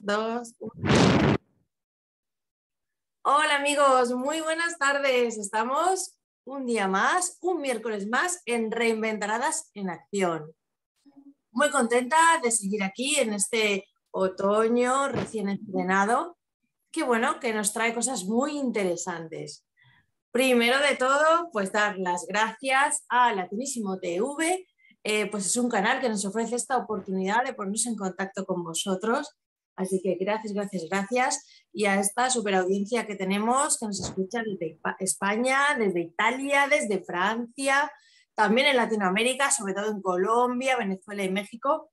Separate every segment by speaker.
Speaker 1: dos, Hola amigos, muy buenas tardes. Estamos un día más, un miércoles más en Reinventaradas en Acción. Muy contenta de seguir aquí en este otoño recién estrenado, que bueno, que nos trae cosas muy interesantes. Primero de todo, pues dar las gracias a Latinísimo TV, eh, pues es un canal que nos ofrece esta oportunidad de ponernos en contacto con vosotros Así que gracias, gracias, gracias. Y a esta super audiencia que tenemos, que nos escucha desde España, desde Italia, desde Francia, también en Latinoamérica, sobre todo en Colombia, Venezuela y México.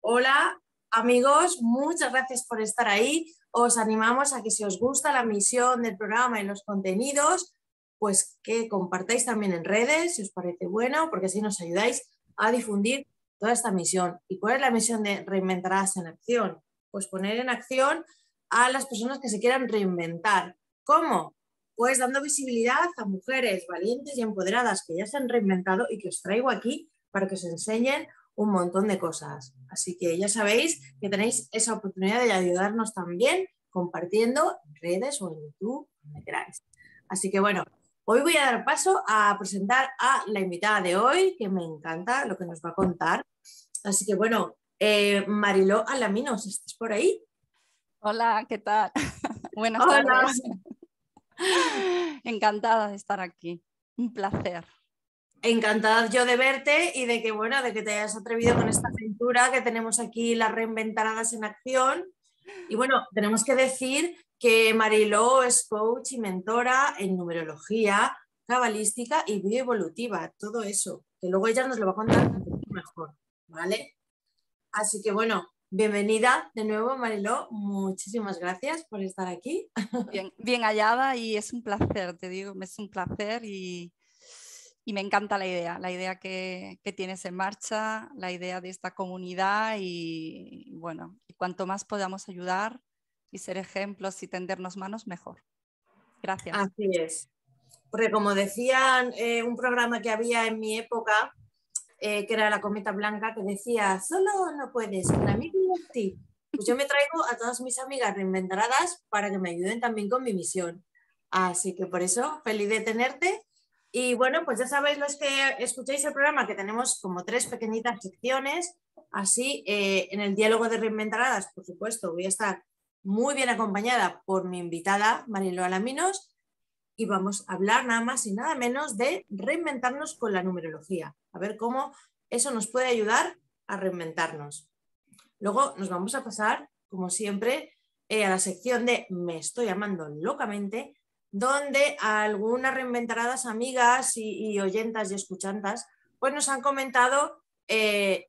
Speaker 1: Hola, amigos, muchas gracias por estar ahí. Os animamos a que si os gusta la misión del programa y los contenidos, pues que compartáis también en redes, si os parece bueno, porque así nos ayudáis a difundir toda esta misión. ¿Y cuál es la misión de Reinventarás en Acción? pues poner en acción a las personas que se quieran reinventar. ¿Cómo? Pues dando visibilidad a mujeres valientes y empoderadas que ya se han reinventado y que os traigo aquí para que os enseñen un montón de cosas. Así que ya sabéis que tenéis esa oportunidad de ayudarnos también compartiendo en redes o en YouTube, donde queráis. Así que bueno, hoy voy a dar paso a presentar a la invitada de hoy, que me encanta lo que nos va a contar. Así que bueno, eh, Mariló Alaminos, ¿estás por ahí?
Speaker 2: Hola, ¿qué tal? Buenas tardes.
Speaker 1: Encantada de estar aquí. Un placer. Encantada yo de verte y de que, bueno, de que te hayas atrevido con esta aventura que tenemos aquí, las reinventaradas en acción. Y bueno, tenemos que decir que Mariló es coach y mentora en numerología, cabalística y bioevolutiva, todo eso, que luego ella nos lo va a contar mejor, ¿vale? Así que bueno, bienvenida de nuevo, Mariló. Muchísimas gracias por estar aquí.
Speaker 2: Bien, bien hallada y es un placer, te digo, es un placer y, me encanta la idea, la idea que, tienes en marcha, la idea de esta comunidad y bueno, cuanto más podamos ayudar y ser ejemplos y tendernos manos, mejor. Gracias. Así
Speaker 1: es. Porque como decían, eh, un programa que había en mi época, eh, que era la cometa blanca, que decía, solo no puedes, con amigos ti. Pues yo me traigo a todas mis amigas reinventaradas para que me ayuden también con mi misión. Así que por eso, feliz de tenerte. Y bueno, pues ya sabéis los que escucháis el programa que tenemos como tres pequeñitas secciones. Así, eh, en el diálogo de reinventaradas, por supuesto, voy a estar muy bien acompañada por mi invitada, Marilo Alaminos, y vamos a hablar nada más y nada menos de reinventarnos con la numerología, a ver cómo eso nos puede ayudar a reinventarnos. Luego nos vamos a pasar, como siempre, eh, a la sección de Me estoy amando locamente, donde algunas reinventaradas amigas y, oyentas y escuchantas pues nos han comentado eh,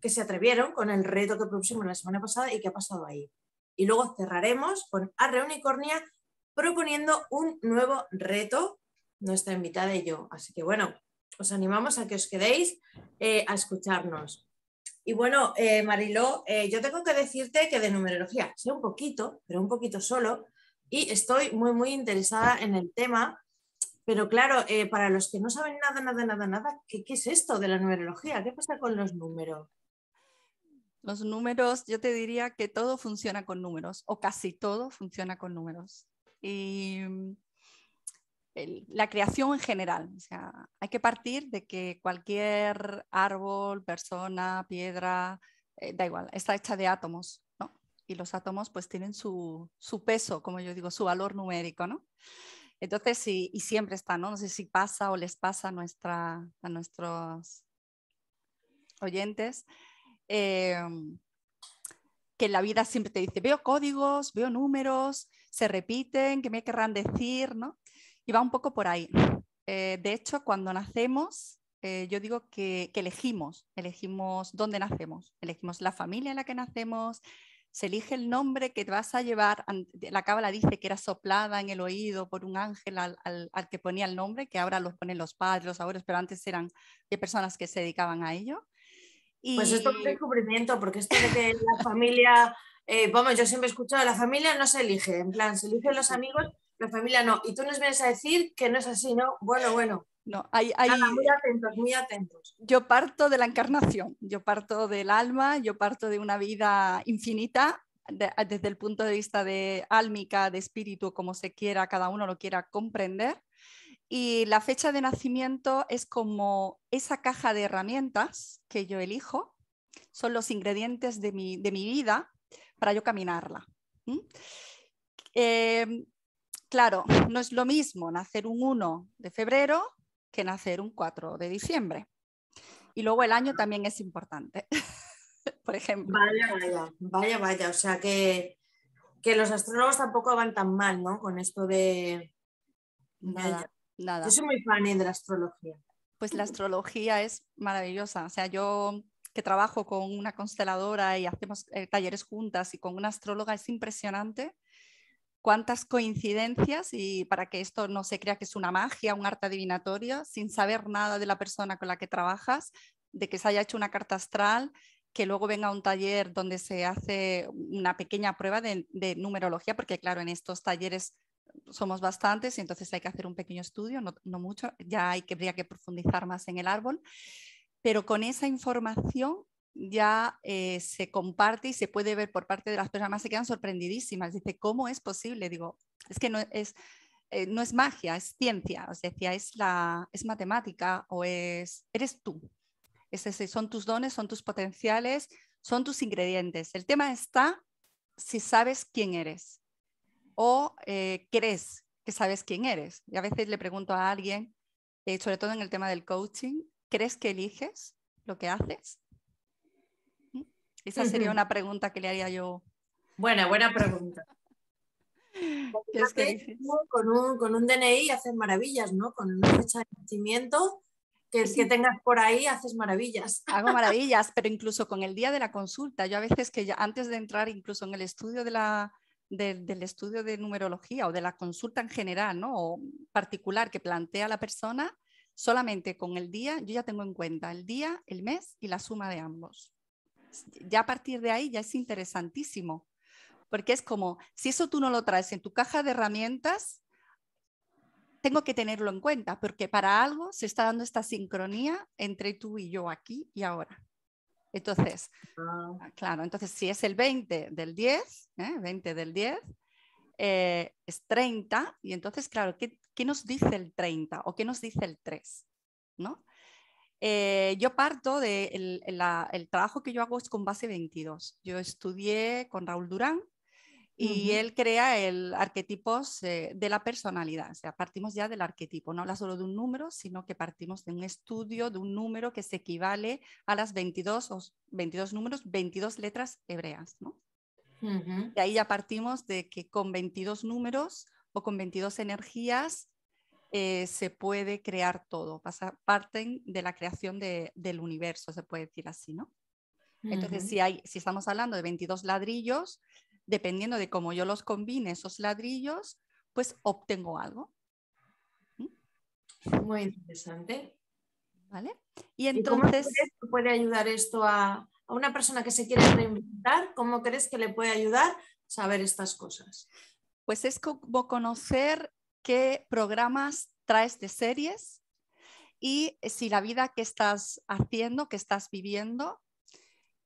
Speaker 1: que se atrevieron con el reto que propusimos la semana pasada y qué ha pasado ahí. Y luego cerraremos con Arre Unicornia, proponiendo un nuevo reto, nuestra invitada y yo. Así que bueno, os animamos a que os quedéis eh, a escucharnos. Y bueno, eh, Mariló, eh, yo tengo que decirte que de numerología sé un poquito, pero un poquito solo, y estoy muy, muy interesada en el tema. Pero claro, para los que no saben nada, nada, nada, nada, ¿qué, ¿qué, es esto de la numerología? ¿Qué pasa con los números? Los números, yo te diría que todo funciona
Speaker 2: con números, o casi todo funciona con números y mm, la creación en general. sea, hay que partir de que cualquier árbol, persona, piedra, eh, da igual, está hecha de átomos, ¿no? Y los átomos pues tienen su, peso, como yo digo, su valor numérico, ¿no? Entonces, y siempre está, ¿no? No sé si pasa o les pasa a, nuestra, a nuestros oyentes, eh, que la vida siempre te dice, veo códigos, veo números, se repiten, que me querrán decir, ¿no? Y va un poco por ahí. Eh, de hecho, cuando nacemos, eh, yo digo que, elegimos, elegimos dónde nacemos, elegimos la familia en la que nacemos, se elige el nombre que te vas a llevar, la cábala dice que era soplada en el oído por un ángel al, que ponía el nombre, que ahora los ponen los padres, los abuelos, pero antes eran de personas que se dedicaban a ello. Y... Pues esto es un
Speaker 1: descubrimiento, porque esto de que la familia eh, vamos, yo siempre he escuchado, la familia no se elige, en plan, se eligen los amigos, la familia no. Y tú nos vienes a decir que no es así, ¿no? Bueno, bueno. No, muy atentos, muy atentos. Yo parto de la
Speaker 2: encarnación, yo parto del alma, yo parto de una vida infinita desde el punto de vista de álmica, de espíritu, como se quiera, cada uno lo quiera comprender. Y la fecha de nacimiento es como esa caja de herramientas que yo elijo, son los ingredientes de mi, de mi vida para yo caminarla. Em, claro, no es lo mismo nacer un 1 de febrero que nacer un 4 de diciembre. Y luego el año también es importante, por
Speaker 1: ejemplo. Vaya, vaya, vaya, vaya. O sea que, que los astrólogos tampoco van tan mal, ¿no? Con esto de... Nada, nada. Yo soy muy fan ¿eh? de la astrología.
Speaker 2: Pues la astrología es maravillosa. O sea, yo que trabajo con una consteladora y hacemos eh, talleres juntas y con una astróloga, es impresionante cuántas coincidencias y para que esto no se crea que es una magia, un arte adivinatorio, sin saber nada de la persona con la que trabajas, de que se haya hecho una carta astral, que luego venga a un taller donde se hace una pequeña prueba de, numerología, porque claro, en estos talleres somos bastantes y entonces hay que hacer un pequeño estudio, no, mucho, ya hay habría que profundizar más en el árbol pero con esa información ya eh, se comparte y se puede ver por parte de las personas, Además, se quedan sorprendidísimas, dice, ¿cómo es posible? Digo, es que no es, eh, magia, es ciencia, os decía, es, la, es matemática o es, eres tú, son tus dones, son tus potenciales, son tus ingredientes. El tema está si sabes quién eres o eh, crees que sabes quién eres. Y a veces le pregunto a alguien, sobre todo en el tema del coaching, ¿Crees que eliges lo que
Speaker 1: haces? ¿Mm?
Speaker 2: Esa sería una pregunta que le haría yo.
Speaker 1: Buena, buena pregunta. Con, un, DNI haces maravillas, ¿no? Con una fecha de nacimiento que, si tengas por ahí haces maravillas.
Speaker 2: Hago maravillas, pero incluso con el día de la consulta. Yo a veces que antes de entrar incluso en el estudio de la, del estudio de numerología o de la consulta en general, ¿no? O particular que plantea la persona, solamente con el día, yo ya tengo en cuenta el día, el mes y la suma de ambos. Ya a partir de ahí ya es interesantísimo, porque es como, si eso tú no lo traes en tu caja de herramientas, tengo que tenerlo en cuenta, porque para algo se está dando esta sincronía entre tú y yo aquí y ahora. Entonces, ah. Ah, claro, entonces si es el 20 del 10, 20 ¿eh? del 10, eh, es 30, y entonces, claro, ¿qué, nos dice el 30 o qué nos dice el 3? ¿No? Eh, yo parto de el, trabajo que yo hago es con base 22. Yo estudié con Raúl Durán y él crea el arquetipos eh, de la personalidad. O sea, partimos ya del arquetipo. No habla solo de un número, sino que partimos de un estudio de un número que se equivale a las 22, 22 números, 22 letras hebreas. Y ahí ya partimos de que con 22 números o con 22 energías eh, se puede crear todo, Pasa, parten de la creación del universo, se puede decir así, ¿no? Entonces, si, hay, si estamos hablando de 22 ladrillos, dependiendo de cómo yo los combine, esos ladrillos, pues obtengo algo.
Speaker 1: ¿Mm? Muy interesante. ¿Vale? Y entonces... puede ayudar esto a, a una persona que se quiere reinventar, ¿cómo crees que le puede ayudar saber estas cosas? Pues es como conocer qué programas
Speaker 2: traes de series y eh, si la vida que estás haciendo, que estás viviendo,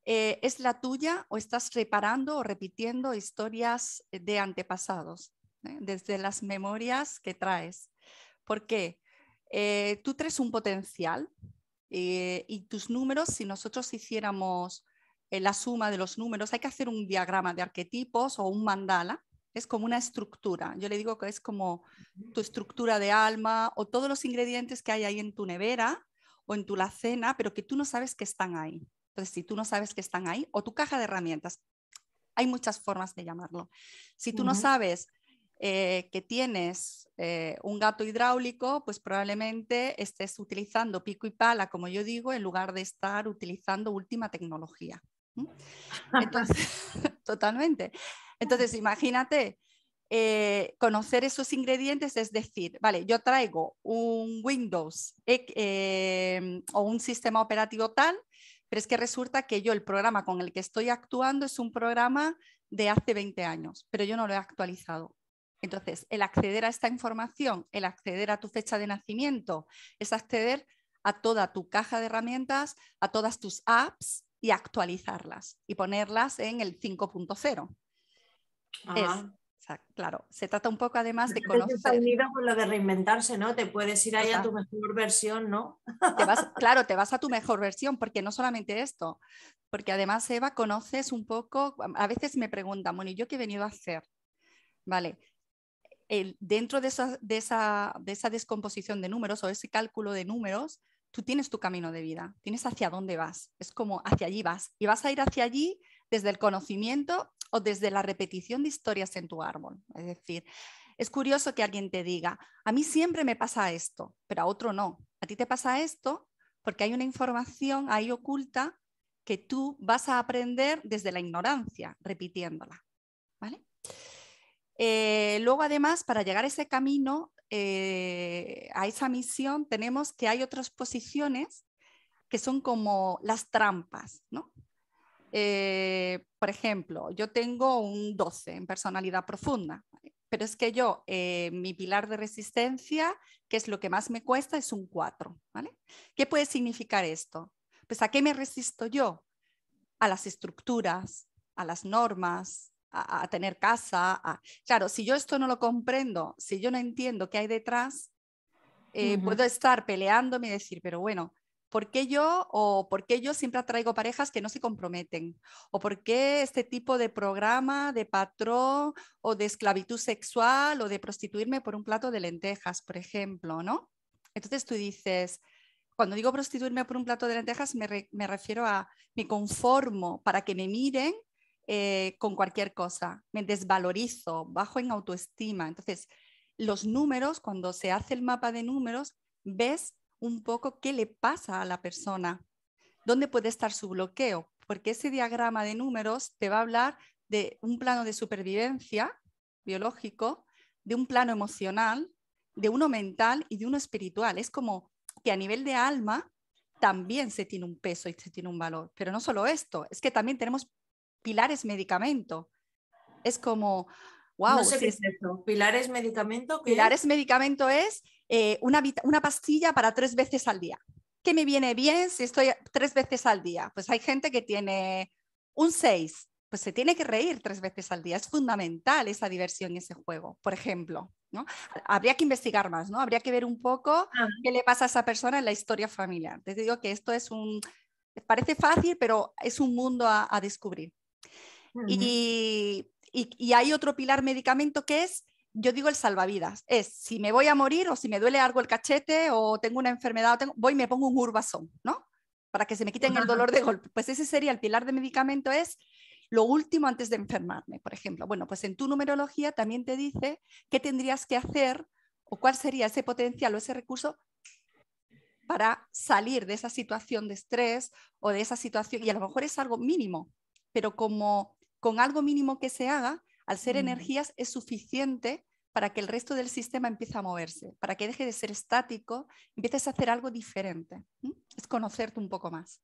Speaker 2: eh, es la tuya o estás reparando o repitiendo historias eh, de antepasados, desde las memorias que traes. Porque tú traes un potencial, eh, y tus números, si nosotros hiciéramos eh, la suma de los números, hay que hacer un diagrama de arquetipos o un mandala. Es como una estructura. Yo le digo que es como tu estructura de alma o todos los ingredientes que hay ahí en tu nevera o en tu cena pero que tú no sabes que están ahí. Entonces, si tú no sabes que están ahí, o tu caja de herramientas, hay muchas formas de llamarlo. Si tú no sabes eh, que tienes eh, un gato hidráulico, pues probablemente estés utilizando pico y pala, como yo digo, en lugar de estar utilizando última tecnología. totalmente. Entonces, imagínate eh, conocer esos ingredientes, es decir, vale, yo traigo un Windows o un sistema operativo tal, pero es que resulta que yo el programa con el que estoy actuando es un programa de hace 20 años, pero yo no lo he actualizado. Entonces, el acceder a esta información, el acceder a tu fecha de nacimiento, es acceder a toda tu caja de herramientas, a todas tus apps y actualizarlas y ponerlas en el 5.0.
Speaker 1: claro, se trata un poco además de conocer. con lo de reinventarse, ¿no? Te puedes ir ahí a tu mejor versión, ¿no?
Speaker 2: claro, te vas a tu mejor versión, porque no solamente esto, porque además, Eva, conoces un poco. A veces me preguntan, bueno, yo qué he venido a hacer? Vale, dentro de esa, de esa descomposición de números o ese cálculo de números, tú tienes tu camino de vida, tienes hacia dónde vas, es como hacia allí vas y vas a ir hacia allí desde el conocimiento o desde la repetición de historias en tu árbol. Es decir, es curioso que alguien te diga, a mí siempre me pasa esto, pero a otro no. A ti te pasa esto porque hay una información ahí oculta que tú vas a aprender desde la ignorancia, repitiéndola. ¿Vale? Eh, luego, además, para llegar a ese camino, eh, a esa misión, tenemos que hay otras posiciones que son como las trampas, eh, por ejemplo, yo tengo un 12 en personalidad profunda, pero es que yo, mi pilar de resistencia, que es lo que más me cuesta, es un 4. ¿Qué puede significar esto? Pues a qué me resisto yo? A las estructuras, a las normas, a, tener casa. Claro, si yo esto no lo comprendo, si yo no entiendo qué hay detrás, eh, puedo estar peleándome y decir, pero bueno, ¿por qué yo o por qué yo siempre atraigo parejas que no se comprometen? ¿O por qué este tipo de programa, de patrón o de esclavitud sexual o de prostituirme por un plato de lentejas, por ejemplo, ¿no? Entonces tú dices, cuando digo prostituirme por un plato de lentejas, me, me refiero a me conformo para que me miren eh, con cualquier cosa, me desvalorizo, bajo en autoestima. Entonces, los números, cuando se hace el mapa de números, ves un poco qué le pasa a la persona, dónde puede estar su bloqueo, porque ese diagrama de números te va a hablar de un plano de supervivencia biológico, de un plano emocional, de uno mental y de uno espiritual. Es como que a nivel de alma también se tiene un peso y se tiene un valor. Pero no solo esto, es que también tenemos pilares medicamento. Es como,
Speaker 1: wow. No sé es eso. ¿Pilar medicamento? pilares es
Speaker 2: medicamento es eh, una, pastilla para tres veces al día. ¿Qué me viene bien si estoy tres veces al día? Pues hay gente que tiene un seis pues se tiene que reír tres veces al día. Es fundamental esa diversión y ese juego, por ejemplo. ¿no? Habría que investigar más, ¿no? Habría que ver un poco ah. qué le pasa a esa persona en la historia familiar. Te digo que esto es un, parece fácil, pero es un mundo a descubrir y, hay otro pilar medicamento que es yo digo el salvavidas, es si me voy a morir o si me duele algo el cachete o tengo una enfermedad, voy y me pongo un urbasón, ¿no? Para que se me quiten el dolor de golpe. Pues ese sería el pilar de medicamento, es lo último antes de enfermarme, por ejemplo. Bueno, pues en tu numerología también te dice qué tendrías que hacer o cuál sería ese potencial o ese recurso para salir de esa situación de estrés o de esa situación, y a lo mejor es algo mínimo, pero como con algo mínimo que se haga, al ser mm. energías es suficiente para que el resto del sistema empiece a moverse, para que deje de ser estático, empieces a hacer algo diferente. Es conocerte un poco más.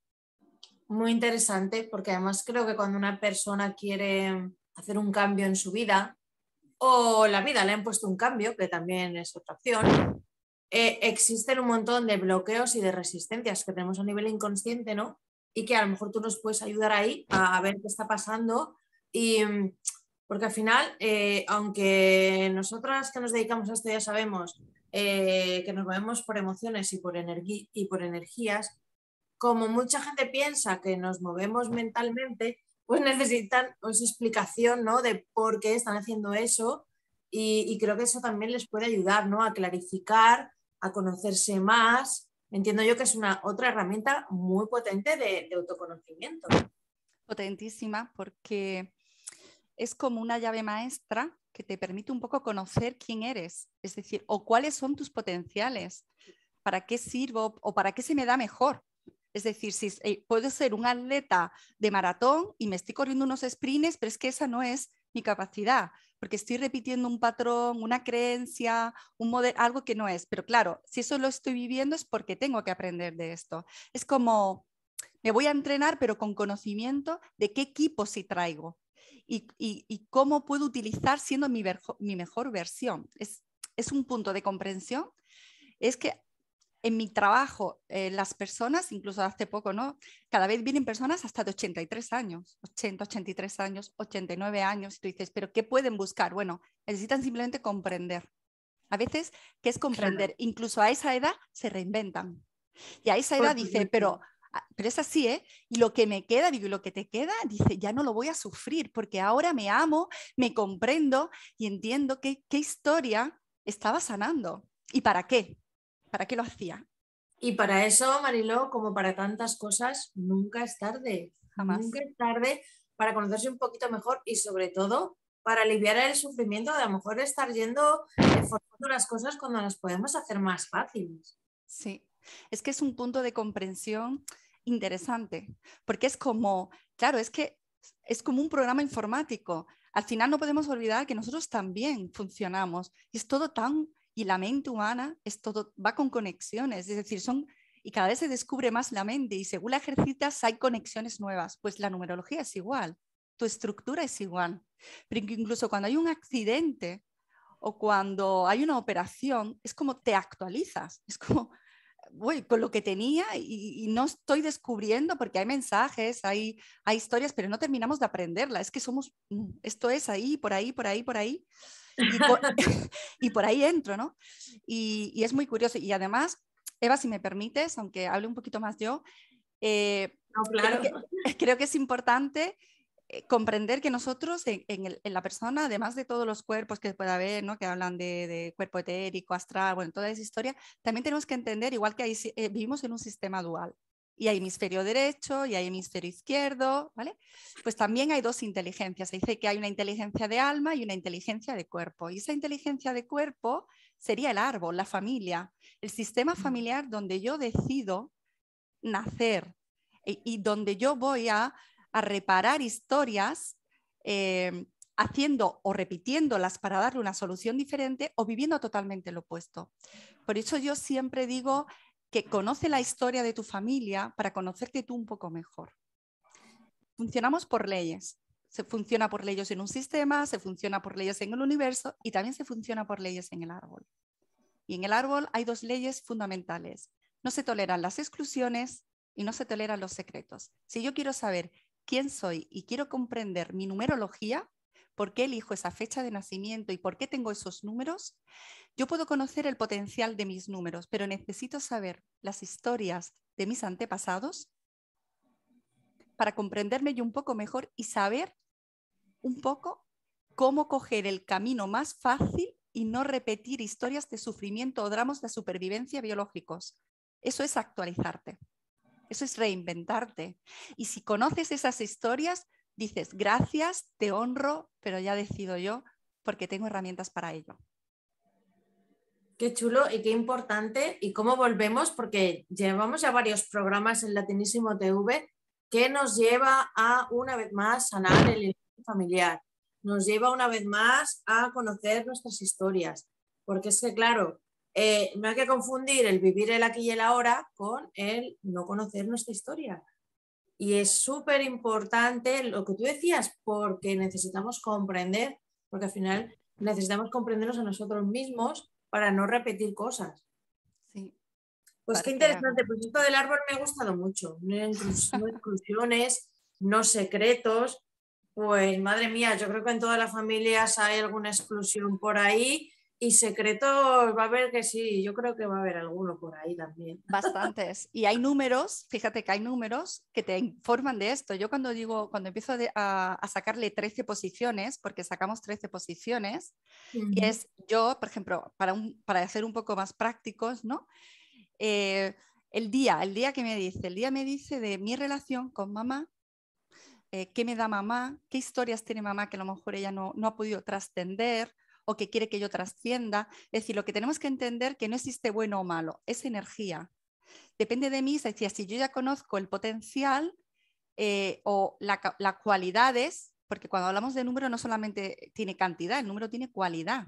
Speaker 1: Muy interesante, porque además creo que cuando una persona quiere hacer un cambio en su vida, o la vida le ha impuesto un cambio, que también es otra opción, eh, existen un montón de bloqueos y de resistencias que tenemos a nivel inconsciente, ¿no? y que a lo mejor tú nos puedes ayudar ahí a, ver qué está pasando. Y porque al final, eh, aunque nosotras que nos dedicamos a esto ya sabemos eh, que nos movemos por emociones y por, y por energías, como mucha gente piensa que nos movemos mentalmente, pues necesitan esa pues, explicación ¿no? de por qué están haciendo eso y, y creo que eso también les puede ayudar ¿no? a clarificar, a conocerse más entiendo yo que es una otra herramienta muy potente de, autoconocimiento. Potentísima, porque es como una
Speaker 2: llave maestra que te permite un poco conocer quién eres, es decir, o cuáles son tus potenciales, para qué sirvo o para qué se me da mejor. Es decir, si eh, puedo ser un atleta de maratón y me estoy corriendo unos sprints, pero es que esa no es mi capacidad porque estoy repitiendo un patrón, una creencia, un modelo, algo que no es. Pero claro, si eso lo estoy viviendo es porque tengo que aprender de esto. Es como, me voy a entrenar, pero con conocimiento de qué equipo sí traigo y, cómo puedo utilizar siendo mi, mejor versión. Es, es un punto de comprensión. Es que en mi trabajo, eh, las personas, incluso hace poco, ¿no? Cada vez vienen personas hasta de 83 años, 80, 83 años, 89 años, y tú dices, ¿pero qué pueden buscar? Bueno, necesitan simplemente comprender. A veces, ¿qué es comprender? Incluso a esa edad se reinventan. Y a esa edad dice, pero, ah, pero es así, ¿eh? Y lo que me queda, digo, y lo que te queda, dice, ya no lo voy a sufrir, porque ahora me amo, me comprendo y entiendo qué historia estaba sanando y para qué.
Speaker 1: ¿Para qué lo hacía? Y para eso, Mariló, como para tantas cosas, nunca es tarde. Jamás. Nunca es tarde para conocerse un poquito mejor y sobre todo para aliviar el sufrimiento de a lo mejor estar yendo, eh, forzando las cosas cuando las podemos hacer más fáciles. Sí, es que es un punto de comprensión interesante,
Speaker 2: porque es como, claro, es que es como un programa informático. Al final no podemos olvidar que nosotros también funcionamos y es todo tan y la mente humana es todo, va con conexiones, es decir, son y cada vez se descubre más la mente y según la ejercitas hay conexiones nuevas. Pues la numerología es igual, tu estructura es igual. Pero incluso cuando hay un accidente o cuando hay una operación, es como te actualizas, es como voy con lo que tenía y, no estoy descubriendo porque hay mensajes, hay, hay historias, pero no terminamos de aprenderla. Es que somos, mm, esto es ahí, por ahí, por ahí, por ahí. y por, ahí entro, ¿no? Y, es muy curioso. Y además, Eva, si me permites, aunque hable un poquito más yo, eh, creo, que, es importante eh, comprender que nosotros en, la persona, además de todos los cuerpos que pueda haber, ¿no? que hablan de, cuerpo etérico, astral, bueno, toda esa historia, también tenemos que entender, igual que ahí, eh, vivimos en un sistema dual y hay hemisferio derecho y hay hemisferio izquierdo, ¿vale? Pues también hay dos inteligencias. Se dice que hay una inteligencia de alma y una inteligencia de cuerpo. Y esa inteligencia de cuerpo sería el árbol, la familia, el sistema familiar donde yo decido nacer e, y, donde yo voy a, reparar historias. Eh, haciendo o repitiéndolas para darle una solución diferente o viviendo totalmente lo opuesto. Por eso yo siempre digo, que conoce la historia de tu familia para conocerte tú un poco mejor. Funcionamos por leyes. Se funciona por leyes en un sistema, se funciona por leyes en el universo y también se funciona por leyes en el árbol. Y en el árbol hay dos leyes fundamentales. No se toleran las exclusiones y no se toleran los secretos. Si yo quiero saber quién soy y quiero comprender mi numerología, por qué elijo esa fecha de nacimiento y por qué tengo esos números, yo puedo conocer el potencial de mis números, pero necesito saber las historias de mis antepasados para comprenderme yo un poco mejor y saber un poco cómo coger el camino más fácil y no repetir historias de sufrimiento o dramas de supervivencia biológicos. Eso es actualizarte. Eso es reinventarte. Y si conoces esas historias, dices, gracias, te honro, pero ya decido yo
Speaker 1: porque tengo herramientas para ello. Qué chulo y qué importante. ¿Y cómo volvemos? Porque llevamos ya varios programas en Latinísimo TV que nos lleva a, una vez más, sanar el familiar. Nos lleva una vez más a conocer nuestras historias. Porque es que, claro, eh, no hay que confundir el vivir el aquí y el ahora con el no conocer nuestra historia. Y es súper importante lo que tú decías, porque necesitamos comprender, porque al final necesitamos comprendernos a nosotros mismos para no repetir cosas. Sí. Pues qué interesante, pues esto del árbol me ha gustado mucho. No exclusiones, no secretos. Pues madre mía, yo creo que en todas las familias hay alguna exclusión por ahí y secretos va a haber que sí, yo creo que va a haber alguno por ahí también.
Speaker 2: Bastantes. Y hay números, fíjate que hay números que te informan de esto. Yo cuando digo, cuando empiezo a, sacarle 13 posiciones, porque sacamos 13 posiciones, y es yo, por ejemplo, para, hacer un poco más prácticos, ¿no? Eh, el día, el día que me dice, el día me dice de mi relación con mamá, eh, qué me da mamá, qué historias tiene mamá que a lo mejor ella no ha podido trascender, o que quiere que yo trascienda. Es decir, lo que tenemos que entender que no existe bueno o malo, es energía. Depende de mí, decía si yo ya conozco el potencial eh, o las cualidades, porque cuando hablamos de número no solamente tiene cantidad, el número tiene cualidad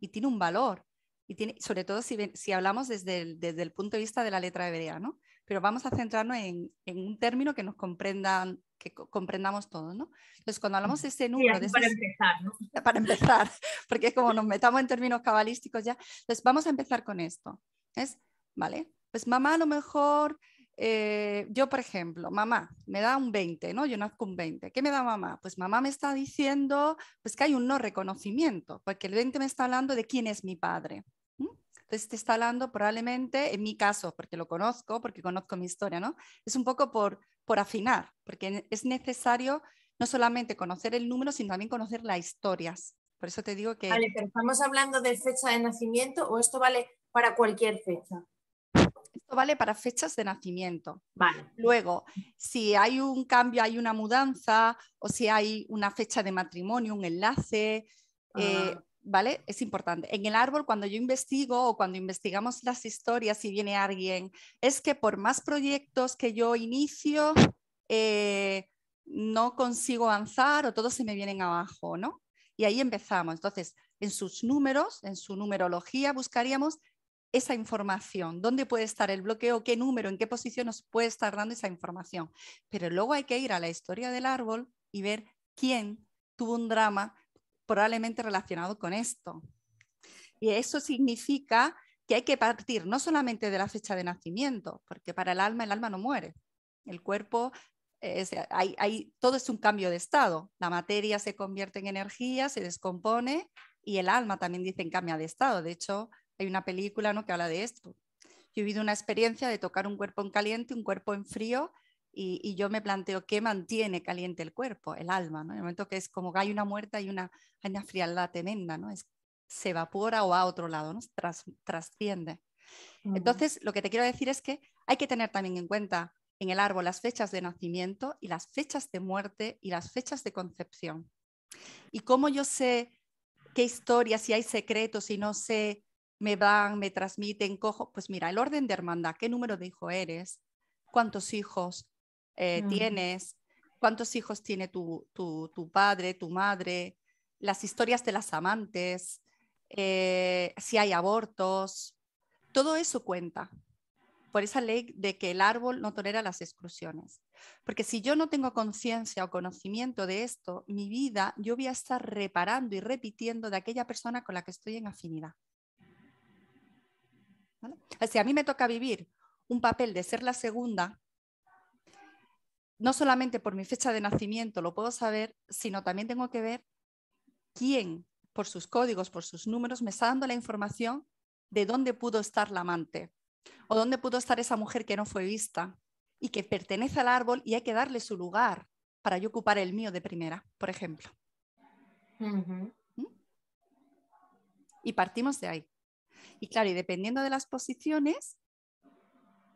Speaker 2: y tiene un valor. Y tiene, sobre todo si, hablamos desde el, desde el punto de vista de la letra hebrea, ¿no? Pero vamos a centrarnos en, un término que nos comprendan que comprendamos todo, ¿no? Entonces, cuando hablamos de ese número... para
Speaker 1: empezar, ¿no?
Speaker 2: Para empezar, porque es como nos metamos en términos cabalísticos ya, entonces vamos a empezar con esto. Es, ¿vale? Pues mamá a lo mejor, eh, yo por ejemplo, mamá me da un 20, ¿no? Yo nazco un 20. ¿Qué me da mamá? Pues mamá me está diciendo pues que hay un no reconocimiento, porque el 20 me está hablando de quién es mi padre. Entonces te está hablando probablemente, en mi caso, porque lo conozco, porque conozco mi historia, ¿no? Es un poco por, por afinar, porque es necesario no solamente conocer el número, sino también conocer las historias. Por eso te digo que... Vale, pero estamos
Speaker 1: hablando de fecha de nacimiento o esto vale para cualquier
Speaker 2: fecha. Esto vale para fechas de nacimiento. Vale. Luego, si hay un cambio, hay una mudanza, o si hay una fecha de matrimonio, un enlace, eh, ah. ¿vale? Es importante. En el árbol, cuando yo investigo o cuando investigamos las historias si viene alguien, es que por más proyectos que yo inicio, eh, no consigo avanzar o todos se me vienen abajo, ¿no? Y ahí empezamos. Entonces, en sus números, en su numerología, buscaríamos esa información, dónde puede estar el bloqueo, qué número, en qué posición nos puede estar dando esa información. Pero luego hay que ir a la historia del árbol y ver quién tuvo un drama probablemente relacionado con esto. Y eso significa que hay que partir no solamente de la fecha de nacimiento, porque para el alma el alma no muere. El cuerpo, eh, hay, todo es un cambio de estado. La materia se convierte en energía, se descompone y el alma también dicen cambia de estado. De hecho, hay una película ¿no? que habla de esto. Yo he vivido una experiencia de tocar un cuerpo en caliente, un cuerpo en frío y, yo me planteo qué mantiene caliente el cuerpo, el alma, En el momento que es como hay una muerte, y una, frialdad tremenda, ¿no? se evapora o a otro lado, trasciende. Entonces, lo que te quiero decir es que hay que tener también en cuenta en el árbol las fechas de nacimiento y las fechas de muerte y las fechas de concepción. Y cómo yo sé qué historias, si hay secretos, si no sé, me van, me transmiten, cojo, pues mira, el orden de hermandad, qué número de hijo eres, cuántos hijos, eh, tienes, cuántos hijos tiene tu, padre, tu madre, las historias de las amantes, eh, si hay abortos, todo eso cuenta por esa ley de que el árbol no tolera las exclusiones. Porque si yo no tengo conciencia o conocimiento de esto, mi vida yo voy a estar reparando y repitiendo de aquella persona con la que estoy en afinidad. ¿Vale? Si a mí me toca vivir un papel de ser la segunda, no solamente por mi fecha de nacimiento lo puedo saber, sino también tengo que ver quién, por sus códigos, por sus números, me está dando la información de dónde pudo estar la amante o dónde pudo estar esa mujer que no fue vista y que pertenece al árbol y hay que darle su lugar para yo ocupar el mío de primera, por ejemplo. ¿Mm? Y partimos de ahí. Y claro, y dependiendo de las posiciones,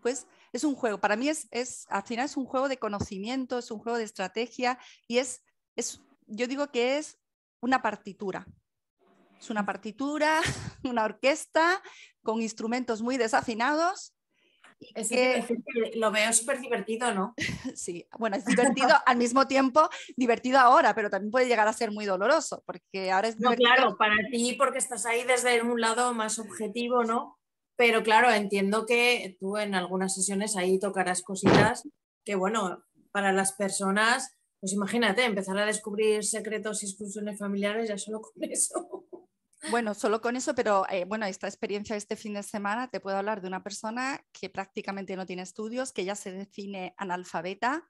Speaker 2: pues es un juego. Para mí es, al final es un juego de conocimiento, es un juego de estrategia y es, es yo digo que es una partitura. Es una partitura, una orquesta con instrumentos muy desafinados. Es que...
Speaker 1: lo veo súper divertido, ¿no? Sí, bueno, es
Speaker 2: divertido al mismo tiempo, divertido ahora, pero también puede llegar a ser muy doloroso, porque
Speaker 1: ahora es... No, claro, para ti porque estás ahí desde un lado más objetivo, ¿no? Pero claro, entiendo que tú en algunas sesiones ahí tocarás cositas que, bueno, para las personas, pues imagínate, empezar a descubrir secretos y exclusiones familiares ya solo con eso. Bueno, solo con eso, pero eh, bueno, esta experiencia este fin de semana te puedo
Speaker 2: hablar de una persona que prácticamente no tiene estudios, que ya se define analfabeta,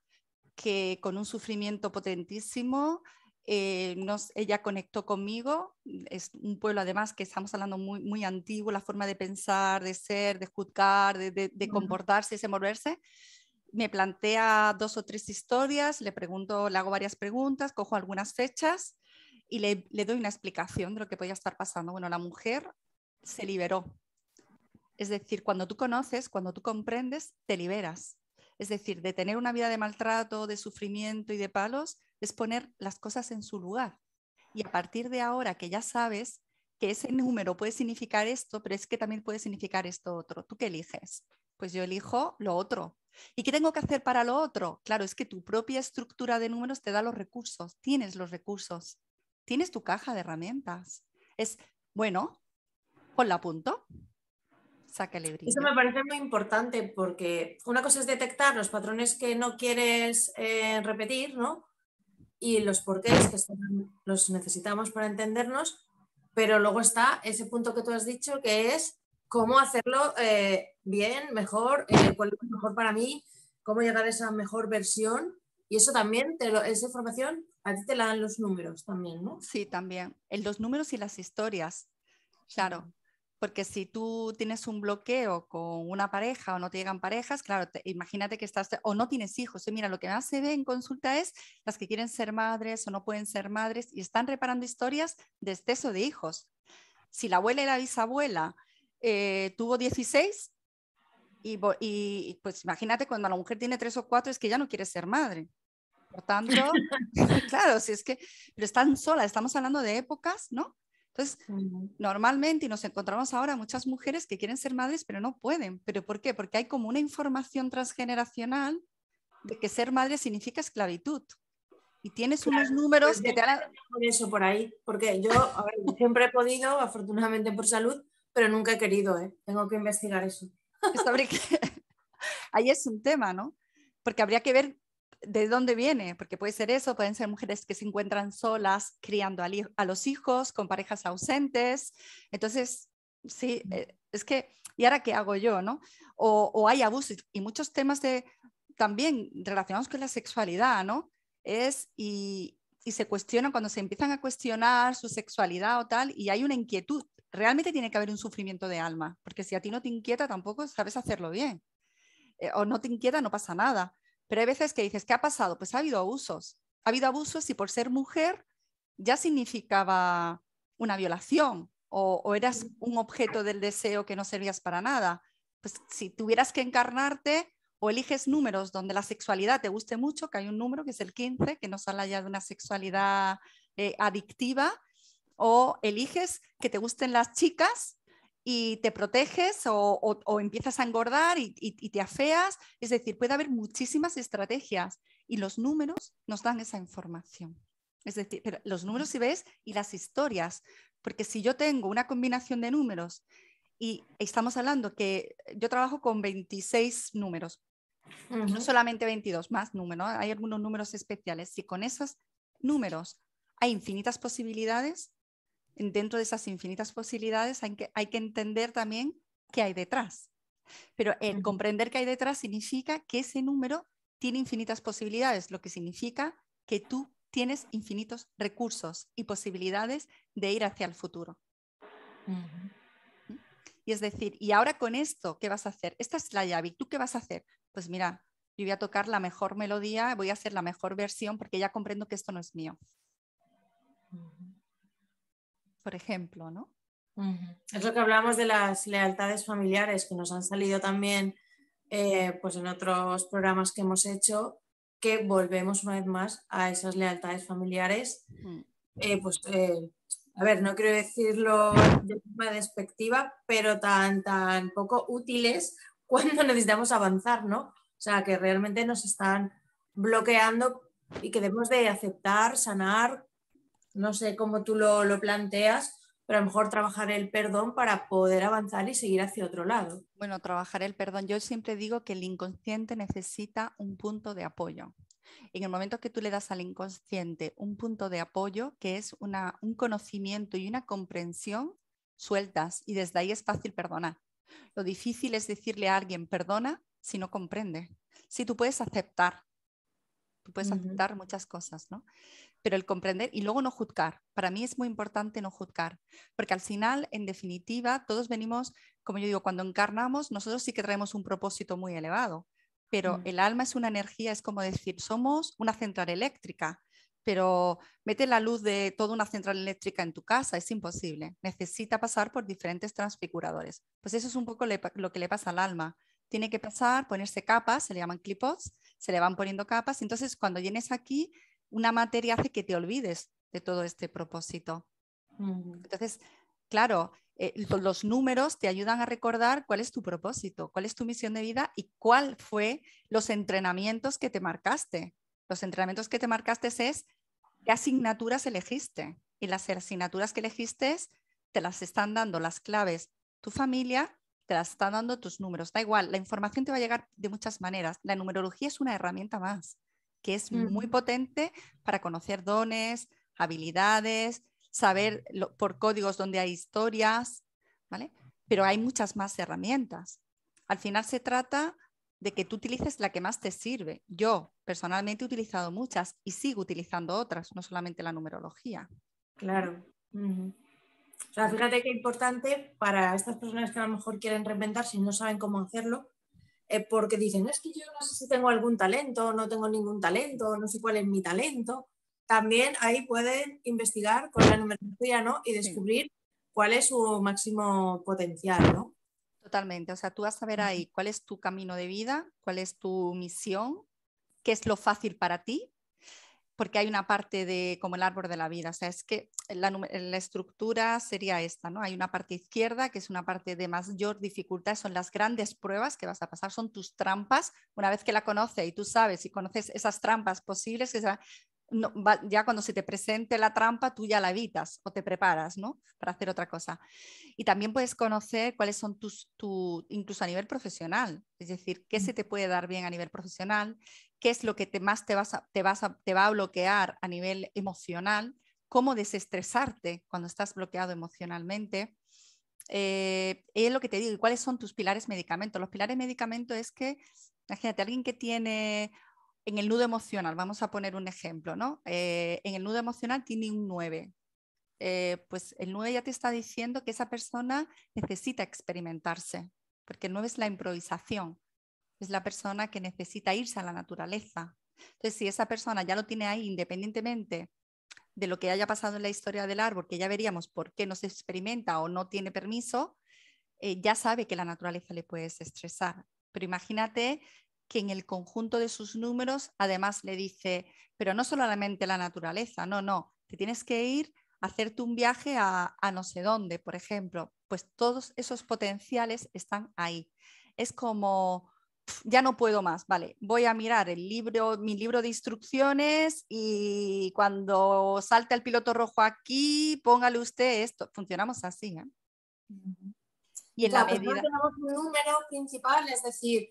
Speaker 2: que con un sufrimiento potentísimo eh, ella conectó conmigo, es un pueblo además que estamos hablando muy, muy antiguo, la forma de pensar, de ser, de juzgar, de, comportarse de comportarse, de moverse. Me plantea dos o tres historias, le pregunto, le hago varias preguntas, cojo algunas fechas y le, le doy una explicación de lo que podía estar pasando. Bueno, la mujer se liberó. Es decir, cuando tú conoces, cuando tú comprendes, te liberas. Es decir, de tener una vida de maltrato, de sufrimiento y de palos, es poner las cosas en su lugar. Y a partir de ahora que ya sabes que ese número puede significar esto, pero es que también puede significar esto otro, ¿tú qué eliges? Pues yo elijo lo otro. ¿Y qué tengo que hacer para lo otro? Claro, es que tu propia estructura de números te da los recursos, tienes los recursos, tienes tu caja de herramientas. Es, bueno, ponla a punto,
Speaker 1: eso me parece muy importante porque una cosa es detectar los patrones que no quieres eh, repetir, ¿no? Y los porqués que los necesitamos para entendernos, pero luego está ese punto que tú has dicho que es cómo hacerlo eh, bien, mejor, eh, cuál es mejor para mí, cómo llegar a esa mejor versión. Y eso también, esa información a ti te la dan los números también, ¿no? Sí, también.
Speaker 2: El, los números y las historias. Claro, porque si tú tienes un bloqueo con una pareja o no te llegan parejas, claro, imagínate que estás o no tienes hijos. Y mira, lo que más se ve en consulta es las que quieren ser madres o no pueden ser madres y están reparando historias de exceso de hijos. Si la abuela eh, y la bisabuela tuvo 16 y, y, pues imagínate cuando la mujer tiene 3 o 4 es que ya no quiere ser madre. Por tanto, claro, si es que, pero están solas, estamos hablando de épocas, ¿no? normalmente, y nos encontramos ahora muchas mujeres que quieren ser madres, pero no pueden. ¿Pero por qué? Porque hay como una información transgeneracional de que ser madre significa
Speaker 1: esclavitud. Y tienes unos números que te han Por eso, por ahí, porque yo siempre he podido, afortunadamente por salud, pero nunca he querido, ¿eh? tengo que investigar eso. Ahí es un tema, ¿no? Porque habría que ver de
Speaker 2: dónde viene, porque puede ser eso, pueden ser mujeres que se encuentran solas criando a, los hijos, con parejas ausentes. Entonces, sí, eh, es que, ¿y ahora qué hago yo? ¿no? O, hay abusos y muchos temas de, también relacionados con la sexualidad, ¿no? Es, y, se cuestionan cuando se empiezan a cuestionar su sexualidad o tal, y hay una inquietud. Realmente tiene que haber un sufrimiento de alma, porque si a ti no te inquieta, tampoco sabes hacerlo bien. Eh, o no te inquieta, no pasa nada. Pero hay veces que dices, ¿qué ha pasado? Pues ha habido abusos. Ha habido abusos y por ser mujer ya significaba una violación o, eras un objeto del deseo que no servías para nada. Pues si tuvieras que encarnarte, o eliges números donde la sexualidad te guste mucho, que hay un número que es el 15, que nos habla ya de una sexualidad eh, adictiva, o eliges que te gusten las chicas y te proteges o, empiezas a engordar y, te afeas. Es decir, puede haber muchísimas estrategias y los números nos dan esa información. Es decir, pero los números y ves y las historias, porque si yo tengo una combinación de números y estamos hablando que yo trabajo con 26 números, no solamente 22, más números, hay algunos números especiales. Si con esos números hay infinitas posibilidades, dentro de esas infinitas posibilidades hay que, hay que entender también qué hay detrás. Pero el comprender qué hay detrás significa que ese número tiene infinitas posibilidades, lo que significa que tú tienes infinitos recursos y posibilidades de ir hacia el futuro. ¿Mm? Y es decir, ¿y ahora con esto qué vas a hacer? Esta es la llave, ¿tú qué vas a hacer? Pues mira, yo voy a tocar la mejor melodía, voy a hacer la mejor versión porque ya comprendo que esto no es mío por ejemplo, ¿no?
Speaker 1: Es lo que hablamos de las lealtades familiares que nos han salido también eh, pues en otros programas que hemos hecho, que volvemos una vez más a esas lealtades familiares. Mm. Eh, pues, eh, a ver, no quiero decirlo de forma despectiva, pero tan, tan poco útiles cuando necesitamos avanzar, ¿no? O sea, que realmente nos están bloqueando y que debemos de aceptar, sanar, no sé cómo tú lo, planteas, pero a lo mejor trabajar el perdón para poder avanzar y seguir hacia otro lado. Bueno,
Speaker 2: trabajar el perdón. Yo siempre digo que el inconsciente necesita un punto de apoyo. En el momento que tú le das al inconsciente un punto de apoyo, que es una, un conocimiento y una comprensión, sueltas y desde ahí es fácil perdonar. Lo difícil es decirle a alguien perdona si no comprende. Si tú puedes aceptar, tú puedes aceptar muchas cosas, ¿no? pero el comprender y luego no juzgar. Para mí es muy importante no juzgar, porque al final, en definitiva, todos venimos, como yo digo, cuando encarnamos, nosotros sí que traemos un propósito muy elevado, pero mm. el alma es una energía, es como decir, somos una central eléctrica, pero mete la luz de toda una central eléctrica en tu casa, es imposible, necesita pasar por diferentes transfiguradores. Pues eso es un poco lo que le pasa al alma. Tiene que pasar, ponerse capas, se le llaman clipots, se le van poniendo capas. Entonces, cuando llenes aquí, una materia hace que te olvides de todo este propósito. Entonces, claro, eh, los números te ayudan a recordar cuál es tu propósito, cuál es tu misión de vida y cuál fue los entrenamientos que te marcaste. Los entrenamientos que te marcaste es qué asignaturas elegiste y las asignaturas que elegiste te las están dando las claves tu familia, te las están dando tus números. Da igual, la información te va a llegar de muchas maneras. La numerología es una herramienta más que es muy potente para conocer dones, habilidades, saber por códigos donde hay historias, ¿vale? Pero hay muchas más herramientas. Al final se trata de que tú utilices la que más te sirve. Yo personalmente he utilizado muchas y sigo utilizando otras, no solamente la numerología. Claro.
Speaker 1: O fíjate qué importante para estas personas que a lo mejor quieren reinventarse y no saben cómo hacerlo, eh, porque dicen, es que yo no sé si tengo algún talento, no tengo ningún talento, no sé cuál es mi talento. También ahí pueden investigar con la numerología ¿no? y descubrir cuál es su máximo potencial. ¿no? Totalmente, o sea, tú vas
Speaker 2: a ver ahí cuál es tu camino de vida, cuál es tu misión, qué es lo fácil para ti porque hay una parte de como el árbol de la vida, o sea, es que la, estructura sería esta, ¿no? Hay una parte izquierda que es una parte de mayor dificultad, son las grandes pruebas que vas a pasar, son tus trampas, una vez que la conoces y tú sabes y conoces esas trampas posibles, que se ya cuando se te presente la trampa, tú ya la evitas o te preparas, ¿no? Para hacer otra cosa. Y también puedes conocer cuáles son tus, tu, incluso a nivel profesional, es decir, qué se mm. te puede dar bien a nivel profesional, qué es lo que te, más te, vas te, vas te va a bloquear a nivel emocional, cómo desestresarte cuando estás bloqueado emocionalmente. Eh, es lo que te digo, ¿y cuáles son tus pilares medicamentos? Los pilares medicamentos es que, imagínate, alguien que tiene en el nudo emocional, vamos a poner un ejemplo, ¿no? Eh, en el nudo emocional tiene un 9. Eh, pues el 9 ya te está diciendo que esa persona necesita experimentarse, porque el 9 es la improvisación, es la persona que necesita irse a la naturaleza. Entonces, si esa persona ya lo tiene ahí, independientemente de lo que haya pasado en la historia del árbol, que ya veríamos por qué no se experimenta o no tiene permiso, eh, ya sabe que la naturaleza le puede estresar. Pero imagínate que en el conjunto de sus números además le dice, pero no solamente la naturaleza, no, no, te tienes que ir a hacerte un viaje a, no sé dónde, por ejemplo, pues todos esos potenciales están ahí. Es como, ya no puedo más, vale, voy a mirar el libro, mi libro de instrucciones y cuando salte el piloto rojo aquí, póngale usted esto. Funcionamos así, ¿eh? Y en la pues, medida...
Speaker 1: tenemos un número principal, es decir,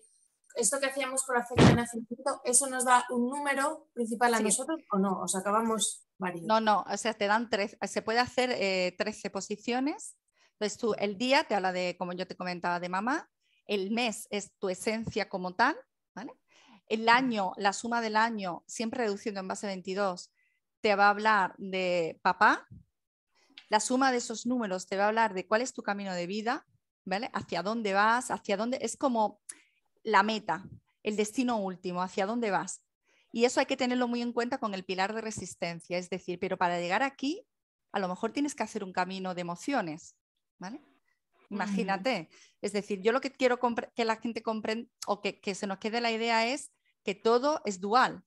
Speaker 1: esto que hacíamos por la fecha de nacimiento, ¿eso nos da un número principal a nosotros o no? ¿Os acabamos varios? No, no,
Speaker 2: o sea, te dan tres, se puede hacer 13 eh, posiciones. Entonces tú el día te habla de, como yo te comentaba, de mamá, el mes es tu esencia como tal, El año, la suma del año, siempre reduciendo en base 22, te va a hablar de papá. La suma de esos números te va a hablar de cuál es tu camino de vida, ¿vale? Hacia dónde vas, hacia dónde. Es como la meta, el destino último, hacia dónde vas. Y eso hay que tenerlo muy en cuenta con el pilar de resistencia, es decir, pero para llegar aquí, a lo mejor tienes que hacer un camino de emociones, Imagínate. Es decir, yo lo que quiero que la gente comprenda o que, se nos quede la idea es que todo es dual.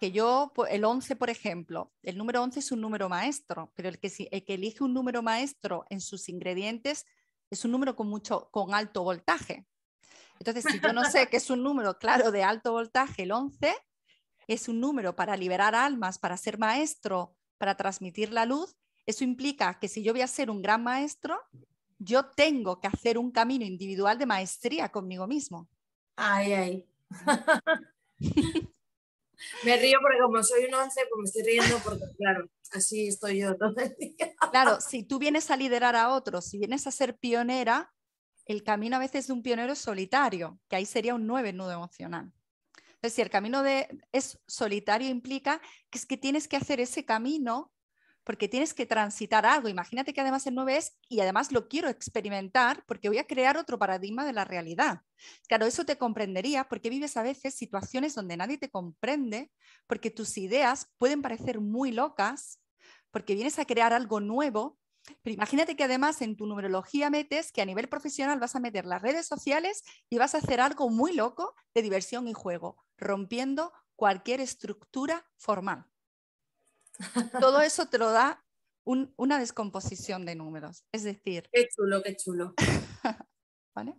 Speaker 2: Que yo, el 11, por ejemplo, el número 11 es un número maestro, pero el que, el que elige un número maestro en sus ingredientes es un número con, mucho, con alto voltaje. Entonces, si yo no sé que es un número, claro, de alto voltaje, el 11 es un número para liberar almas, para ser maestro, para transmitir la luz, eso implica que si yo voy a ser un gran maestro, yo tengo que hacer un camino individual de maestría
Speaker 1: conmigo mismo. Ay, ay. Me río porque como soy un 11, pues me estoy riendo porque, claro, así estoy yo Claro, si
Speaker 2: tú vienes a liderar a otros, si vienes a ser pionera, el camino a veces de un pionero solitario, que ahí sería un nueve nudo emocional. Entonces, si el camino de, es solitario, implica que es que tienes que hacer ese camino porque tienes que transitar algo. Imagínate que además el 9 es, y además lo quiero experimentar porque voy a crear otro paradigma de la realidad. Claro, eso te comprendería porque vives a veces situaciones donde nadie te comprende, porque tus ideas pueden parecer muy locas, porque vienes a crear algo nuevo pero imagínate que además en tu numerología metes que a nivel profesional vas a meter las redes sociales y vas a hacer algo muy loco de diversión y juego, rompiendo cualquier estructura formal. Todo eso te lo da una descomposición
Speaker 1: de números. Es decir... Qué chulo, qué chulo. ¿Vale?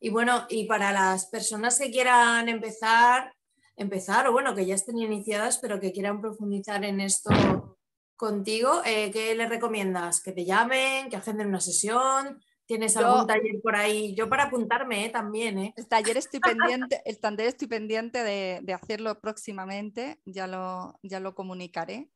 Speaker 1: Y bueno, y para las personas que quieran empezar, empezar, o bueno, que ya estén iniciadas, pero que quieran profundizar en esto contigo, eh, ¿qué le recomiendas? ¿Que te llamen? ¿Que agenden una sesión? ¿Tienes algún taller por ahí? Yo para apuntarme eh, también. Eh. El
Speaker 2: taller estoy pendiente, el estoy pendiente de, hacerlo próximamente, ya ya lo comunicaré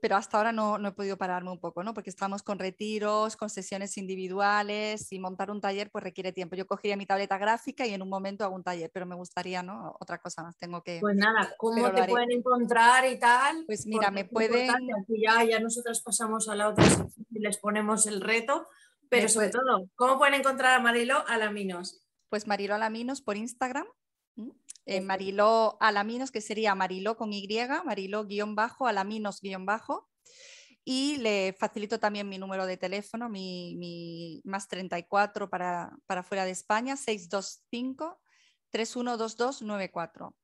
Speaker 2: pero hasta ahora no, he podido pararme un poco, ¿no? Porque estamos con retiros, con sesiones individuales y montar un taller pues requiere tiempo. Yo cogería mi tableta gráfica y en un momento hago un taller, pero me gustaría, ¿no? Otra cosa más, tengo que... Pues nada, ¿cómo te pueden encontrar y
Speaker 1: tal? Pues mira, me pueden... ya, ya nosotras pasamos a la otra y les ponemos el reto, pero sobre todo, ¿cómo pueden encontrar a Marilo Alaminos?
Speaker 2: Pues Marilo Alaminos por Instagram eh, Mariló Alaminos, que sería Mariló con Y, Mariló-Alaminos-Bajo. Y le facilito también mi número de teléfono, mi, más 34 para, fuera de España, 625 312294.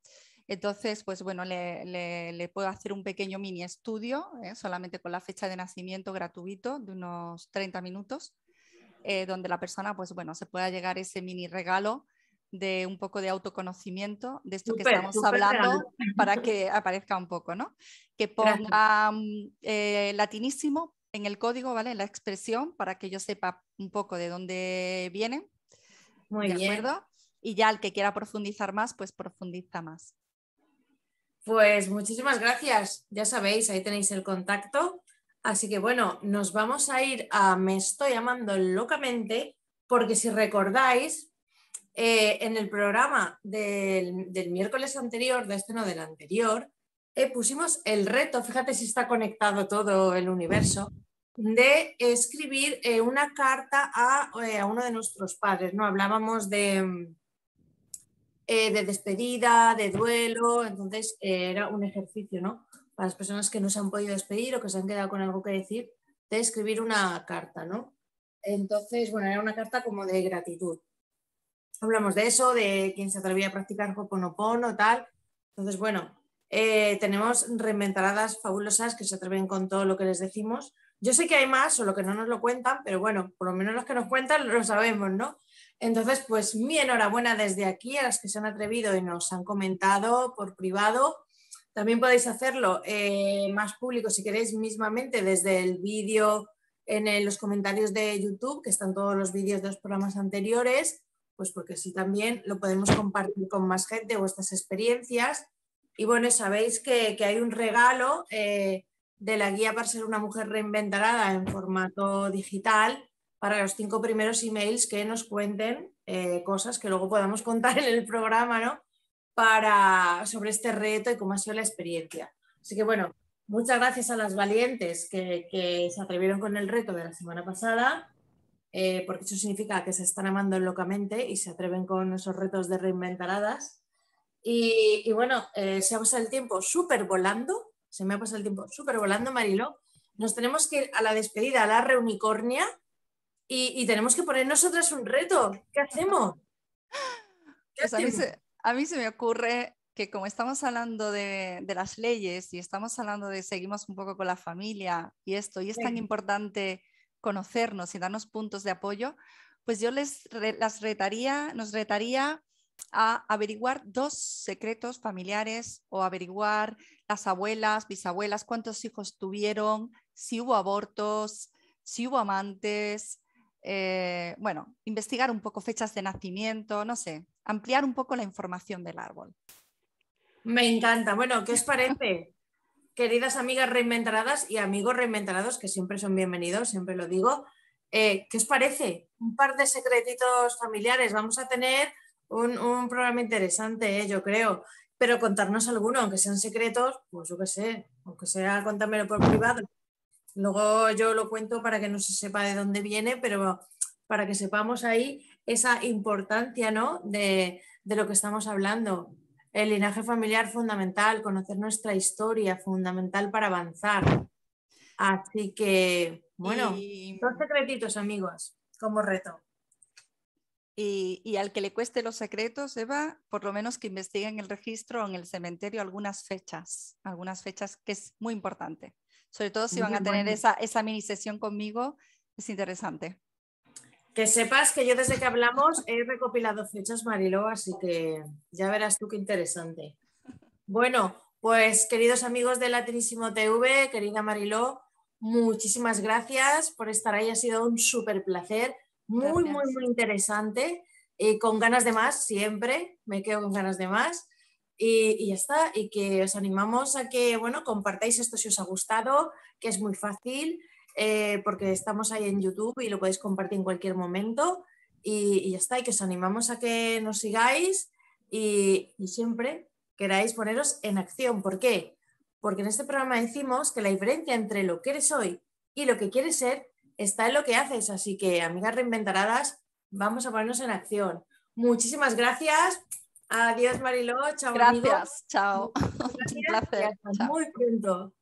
Speaker 2: Entonces, pues bueno, le, puedo hacer un pequeño mini estudio, ¿eh? solamente con la fecha de nacimiento gratuito, de unos 30 minutos, eh, donde la persona, pues bueno, se pueda llegar ese mini regalo de un poco de autoconocimiento, de esto que estamos hablando, para que aparezca un poco, ¿no? Que ponga mm, eh, latinísimo en el código, ¿vale? La expresión, para que yo sepa un poco de dónde viene. Muy ¿De Acuerdo? Y ya el que quiera profundizar más, pues profundiza
Speaker 1: más. Pues muchísimas gracias. Ya sabéis, ahí tenéis el contacto. Así que bueno, nos vamos a ir a Me estoy amando locamente, porque si recordáis, eh, en el programa del, miércoles anterior, de este no del anterior, eh, pusimos el reto, fíjate si está conectado todo el universo, de escribir eh, una carta a, uno de nuestros padres. ¿no? Hablábamos de, mm, de despedida, de duelo, entonces era un ejercicio para las personas que no se han podido despedir o que se han quedado con algo que decir, de escribir una carta. ¿no? Entonces, bueno, era una carta como de gratitud hablamos de eso, de quién se atrevía a practicar Hoponopono, tal. Entonces, bueno, eh, tenemos reinventaradas fabulosas que se atreven con todo lo que les decimos. Yo sé que hay más, o lo que no nos lo cuentan, pero bueno, por lo menos los que nos cuentan lo sabemos, ¿no? Entonces, pues mi enhorabuena desde aquí a las que se han atrevido y nos han comentado por privado. También podéis hacerlo eh, más público si queréis mismamente desde el vídeo en los comentarios de YouTube, que están todos los vídeos de los programas anteriores pues porque si también lo podemos compartir con más gente vuestras experiencias. Y bueno, sabéis que, hay un regalo eh, de la guía para ser una mujer reinventada en formato digital para los cinco primeros emails que nos cuenten eh, cosas que luego podamos contar en el programa, ¿no? Para, sobre este reto y cómo ha sido la experiencia. Así que bueno, muchas gracias a las valientes que, que se atrevieron con el reto de la semana pasada eh, porque eso significa que se están amando locamente y se atreven con esos retos de reinventaradas. Y, bueno, eh, se ha pasado el tiempo súper volando, se me ha pasado el tiempo súper volando, Mariló. Nos tenemos que ir a la despedida, a la reunicornia, y, tenemos que poner nosotras un reto. ¿Qué hacemos?
Speaker 2: Pues a, mí se, me ocurre que como estamos hablando de, las leyes y estamos hablando de seguimos un poco con la familia y esto, y es tan importante conocernos y darnos puntos de apoyo, pues yo les las retaría, nos retaría a averiguar dos secretos familiares o averiguar las abuelas, bisabuelas, cuántos hijos tuvieron, si hubo abortos, si hubo amantes, eh, bueno, investigar un poco fechas de nacimiento, no sé, ampliar un poco la información del árbol.
Speaker 1: Me encanta. Bueno, ¿qué os parece? queridas amigas reinventaradas y amigos reinventarados, que siempre son bienvenidos, siempre lo digo. Eh, ¿Qué os parece? Un par de secretitos familiares. Vamos a tener un, programa interesante, eh, yo creo. Pero contarnos alguno, aunque sean secretos, pues yo qué sé, aunque sea contármelo por privado. Luego yo lo cuento para que no se sepa de dónde viene, pero para que sepamos ahí esa importancia ¿no? de, de lo que estamos hablando. El linaje familiar fundamental, conocer nuestra historia fundamental para avanzar. Así que, bueno, y... dos secretitos, amigos, como reto. Y, al que le
Speaker 2: cueste los secretos, Eva, por lo menos que investiguen el registro o en el cementerio algunas fechas, algunas fechas que es muy importante. Sobre todo si van a tener esa mini sesión conmigo,
Speaker 1: es interesante. Que sepas que yo desde que hablamos he recopilado fechas, Mariló, así que ya verás tú qué interesante. Bueno, pues queridos amigos de Latinísimo TV, querida Mariló, muchísimas gracias por estar ahí, ha sido un súper placer, muy, muy, muy interesante y con ganas de más, siempre me quedo con ganas de más. Y, ya está, y que os animamos a que, bueno, compartáis esto si os ha gustado, que es muy fácil, eh, porque estamos ahí en YouTube y lo podéis compartir en cualquier momento. Y, ya está, y que os animamos a que nos sigáis y, siempre queráis poneros en acción. ¿Por qué? Porque en este programa decimos que la diferencia entre lo que eres hoy y lo que quieres ser está en lo que haces. Así que, amigas reinventaradas, vamos a ponernos en acción. Muchísimas gracias. Adiós, Mariló. Chao. Gracias.
Speaker 2: Chao. Un placer.
Speaker 1: Muy pronto.